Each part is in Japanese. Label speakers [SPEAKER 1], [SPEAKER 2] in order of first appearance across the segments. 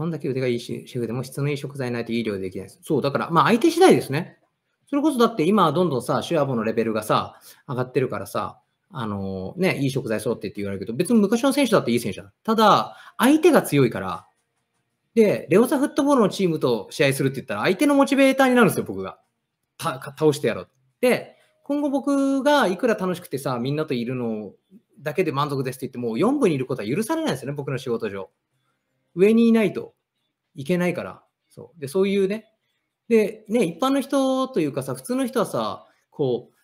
[SPEAKER 1] こんだけ腕がいいシェフでも質のいい食材ないといい量できないです。そう、だから、まあ相手次第ですね。それこそだって今はどんどんさ、シュアボのレベルがさ、上がってるからさ、あのね、いい食材揃ってって言われるけど、別に昔の選手だっていい選手だ。ただ、相手が強いから、で、レオザフットボールのチームと試合するって言ったら、相手のモチベーターになるんですよ、僕が。倒してやろう。で、今後僕がいくら楽しくてさ、みんなといるのだけで満足ですって言っても、4部にいることは許されないんですよね、僕の仕事上。上にいないといけないから、そう。で、そういうね、で、ね、一般の人というかさ、普通の人はさ、こう、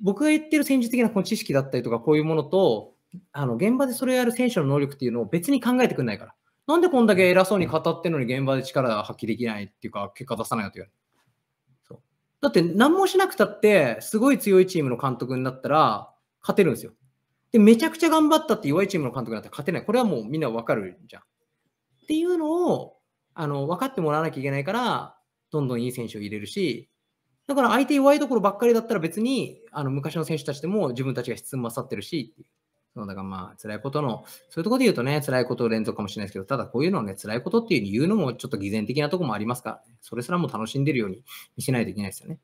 [SPEAKER 1] 僕が言ってる戦術的なこの知識だったりとか、こういうものと、あの、現場でそれをやる選手の能力っていうのを別に考えてくれないから。なんでこんだけ偉そうに語ってるのに現場で力発揮できないっていうか、結果出さないのという。そう。だって何もしなくたって、すごい強いチームの監督になったら、勝てるんですよ。で、めちゃくちゃ頑張ったって弱いチームの監督になったら勝てない。これはもうみんなわかるじゃん。っていうのをあの分かってもらわなきゃいけないから、どんどんいい選手を入れるし、だから相手弱いところばっかりだったら別にあの昔の選手たちでも自分たちが質問勝ってるしそうだからまあ辛いことの、そういうところで言うとね、辛いことを連続かもしれないですけど、ただこういうのをね、辛いことっていううに言うのもちょっと偽善的なところもありますから、ね、それすらも楽しんでるように見せないといけないですよね。